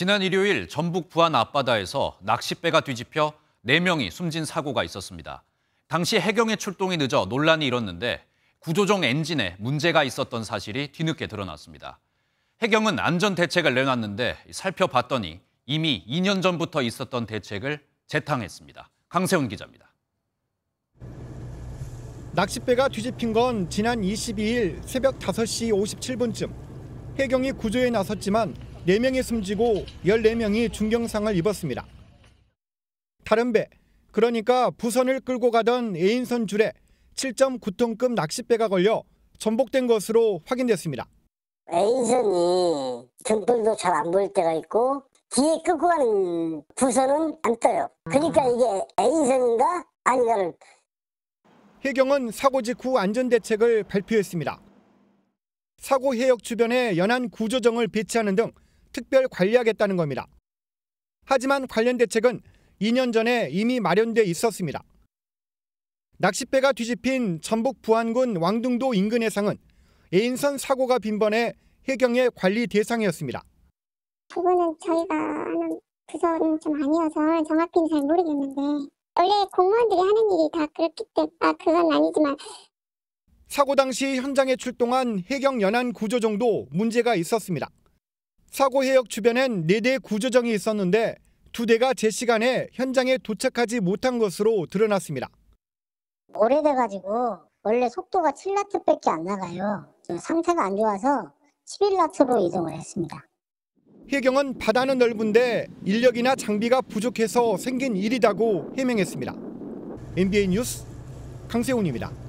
지난 일요일 전북 부안 앞바다에서 낚싯배가 뒤집혀 4명이 숨진 사고가 있었습니다. 당시 해경의 출동이 늦어 논란이 일었는데 구조종 엔진에 문제가 있었던 사실이 뒤늦게 드러났습니다. 해경은 안전 대책을 내놨는데 살펴봤더니 이미 2년 전부터 있었던 대책을 재탕했습니다. 강세훈 기자입니다. 낚싯배가 뒤집힌 건 지난 22일 새벽 5시 57분쯤 해경이 구조에 나섰지만 4명이 숨지고 14명이 중경상을 입었습니다. 다른 배, 그러니까 부선을 끌고 가던 애인선 줄에 7.9톤급 낚싯배가 걸려 전복된 것으로 확인됐습니다. 애인선이 등불도 잘 안 보일 때가 있고 뒤에 끌고 가는 부선은 안 떠요. 그러니까 음. 이게 애인선인가 아닌가를. 해경은 사고 직후 안전대책을 발표했습니다. 사고 해역 주변에 연안 구조정을 배치하는 등 특별 관리하겠다는 겁니다. 하지만 관련 대책은 2년 전에 이미 마련돼 있었습니다. 낚싯배가 뒤집힌 전북 부안군 왕등도 인근 해상은 애인선 사고가 빈번해 해경의 관리 대상이었습니다. 그거는 저희가 하는 부서는 좀 아니어서 정확히는 잘 모르겠는데 원래 공무원들이 하는 일이 다 그렇기 때문에 아, 그건 아니지만 사고 당시 현장에 출동한 해경 연안 구조정도 문제가 있었습니다. 사고 해역 주변엔 네 대 구조정이 있었는데 두대가 제시간에 현장에 도착하지 못한 것으로 드러났습니다. 오래돼가지고 원래 속도가 7나트밖에 안 나가요. 상태가 안 좋아서 11나트로 이동을 했습니다. 해경은 바다는 넓은데 인력이나 장비가 부족해서 생긴 일이라고 해명했습니다. MBA 뉴스 강세훈입니다.